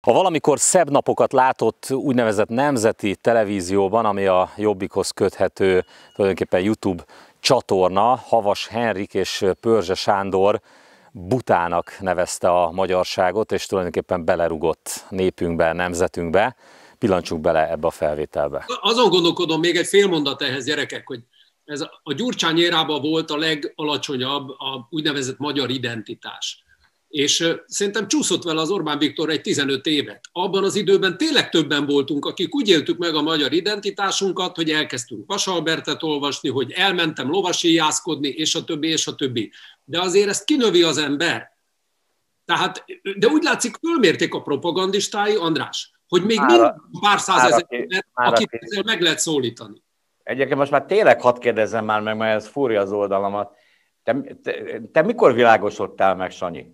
A valamikor szebb napokat látott úgynevezett nemzeti televízióban, ami a Jobbikhoz köthető tulajdonképpen YouTube csatorna, Havas Henrik és Pörzse Sándor butának nevezte a magyarságot, és tulajdonképpen belerugott népünkbe, nemzetünkbe. Pillancsuk bele ebbe a felvételbe. Azon gondolkodom, még egy fél mondat ehhez, gyerekek, hogy ez a Gyurcsány érában volt a legalacsonyabb a úgynevezett magyar identitás. És szerintem csúszott vele az Orbán Viktor egy 15 évet. Abban az időben tényleg többen voltunk, akik úgy éltük meg a magyar identitásunkat, hogy elkezdtünk Vasalbertet olvasni, hogy elmentem jászkodni, és a többi, és a többi. De azért ezt kinövi az ember. Tehát, de úgy látszik, fölmérték a propagandistái, András, hogy még mindig pár százezer ember, akit ezzel meg lehet szólítani. Egyébként most már tényleg hadd kérdezzem már meg, mert ez fúrja az oldalamat. Te, te, te mikor világosodtál meg, Sanyi?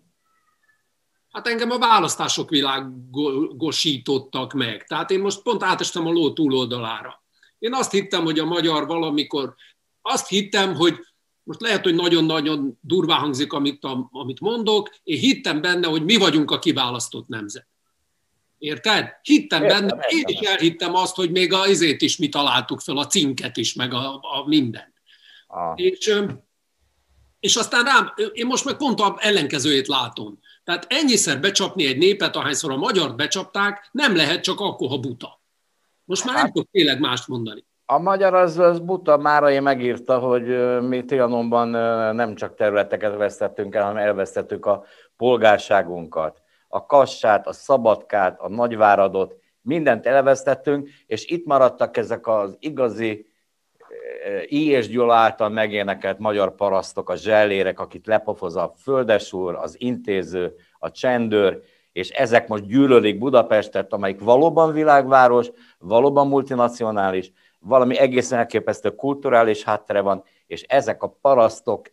Hát engem a választások világosítottak meg. Tehát én most pont átestem a ló túloldalára. Én azt hittem, hogy a magyar valamikor, azt hittem, hogy most lehet, hogy nagyon-nagyon durvá hangzik, amit, a, amit mondok, én hittem benne, hogy mi vagyunk a kiválasztott nemzet. Érted? Hittem értem, benne, értem. én is elhittem azt, hogy még a izét is mi találtuk fel, a cinket is, meg a, a mindent. Ah. És és aztán rám, én most meg pont a ellenkezőjét látom. Tehát ennyiszer becsapni egy népet, ahányszor a Magyar becsapták, nem lehet csak akkor, ha buta. Most már hát, nem tudok tényleg mást mondani. A magyar az, az buta, Márai megírta, hogy mi Trianonban nem csak területeket vesztettünk el, hanem elvesztettük a polgárságunkat. A Kassát, a Szabadkát, a Nagyváradot, mindent elvesztettünk, és itt maradtak ezek az igazi I. és Gyula által megénekelt magyar parasztok, a zsellérek, akit lepofoz a földesúr, az intéző, a csendőr, és ezek most gyűlölik Budapestet, amelyik valóban világváros, valóban multinacionális, valami egészen elképesztő kulturális háttere van, és ezek a parasztok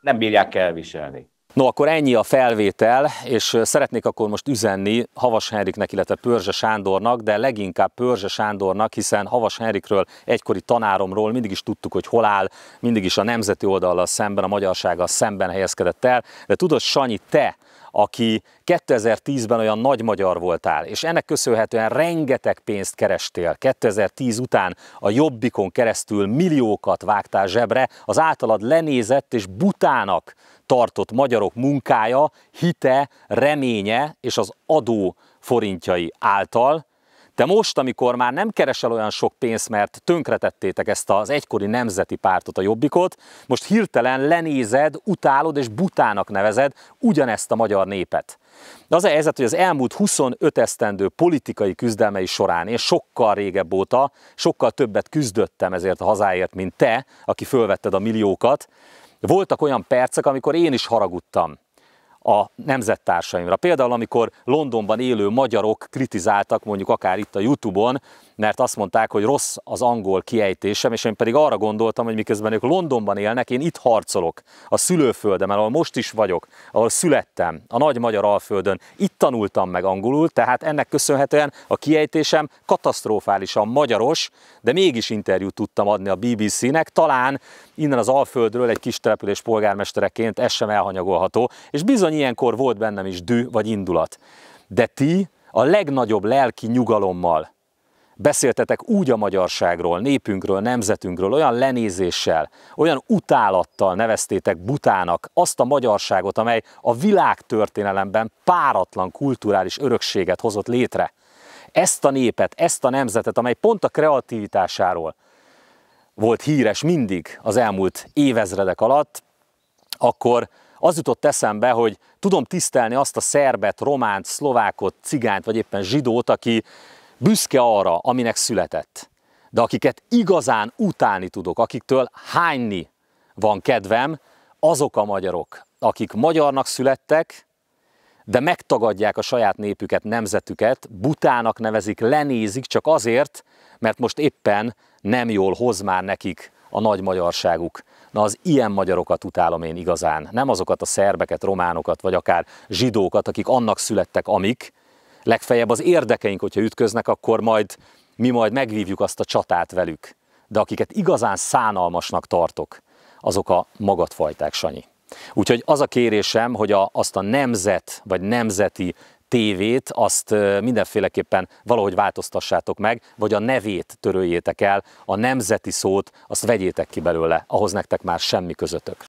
nem bírják elviselni. No, akkor ennyi a felvétel, és szeretnék akkor most üzenni Havas Henriknek, illetve Pörzse Sándornak, de leginkább Pörzse Sándornak, hiszen Havas Henrikről, egykori tanáromról mindig is tudtuk, hogy hol áll, mindig is a nemzeti oldallal szemben, a magyarsággal szemben helyezkedett el, de tudod, Sanyi, te aki 2010-ben olyan nagy magyar voltál, és ennek köszönhetően rengeteg pénzt kerestél. 2010 után a Jobbikon keresztül milliókat vágtál zsebre, az általad lenézett és butának tartott magyarok munkája, hite, reménye és az adó forintjai által, de most, amikor már nem keresel olyan sok pénzt, mert tönkretettétek ezt az egykori nemzeti pártot, a Jobbikot, most hirtelen lenézed, utálod és butának nevezed ugyanezt a magyar népet. De az a helyzet, hogy az elmúlt 25 esztendő politikai küzdelmei során én sokkal régebb óta, sokkal többet küzdöttem ezért a hazáért, mint te, aki fölvetted a milliókat, voltak olyan percek, amikor én is haragudtam a nemzettársaimra. Például, amikor Londonban élő magyarok kritizáltak mondjuk akár itt a Youtube-on, mert azt mondták, hogy rossz az angol kiejtésem, és én pedig arra gondoltam, hogy miközben ők Londonban élnek, én itt harcolok, a szülőföldem, ahol most is vagyok, ahol születtem, a nagy magyar alföldön, itt tanultam meg angolul, tehát ennek köszönhetően a kiejtésem katasztrofálisan magyaros, de mégis interjút tudtam adni a BBC-nek, talán innen az alföldről egy kis település polgármestereként ez sem elhanyagolható, és bizony ilyenkor volt bennem is dű vagy indulat. De ti a legnagyobb lelki nyugalommal beszéltetek úgy a magyarságról, népünkről, nemzetünkről, olyan lenézéssel, olyan utálattal neveztétek butának azt a magyarságot, amely a világtörténelemben páratlan kulturális örökséget hozott létre. Ezt a népet, ezt a nemzetet, amely pont a kreativitásáról volt híres mindig az elmúlt évezredek alatt, akkor az jutott eszembe, hogy tudom tisztelni azt a szerbet, románt, szlovákot, cigányt vagy éppen zsidót, aki büszke arra, aminek született. De akiket igazán utálni tudok, akiktől hányni van kedvem, azok a magyarok, akik magyarnak születtek, de megtagadják a saját népüket, nemzetüket, butának nevezik, lenézik csak azért, mert most éppen nem jól hoz már nekik a nagy magyarságuk. Na az ilyen magyarokat utálom én igazán, nem azokat a szerbeket, románokat, vagy akár zsidókat, akik annak születtek, amik, legfeljebb az érdekeink, hogyha ütköznek, akkor majd mi majd megvívjuk azt a csatát velük. De akiket igazán szánalmasnak tartok, azok a magatfajták, Sanyi. Úgyhogy az a kérésem, hogy a, azt a nemzet vagy nemzeti tévét, azt mindenféleképpen valahogy változtassátok meg, vagy a nevét töröljétek el, a nemzeti szót, azt vegyétek ki belőle, ahhoz nektek már semmi közötök.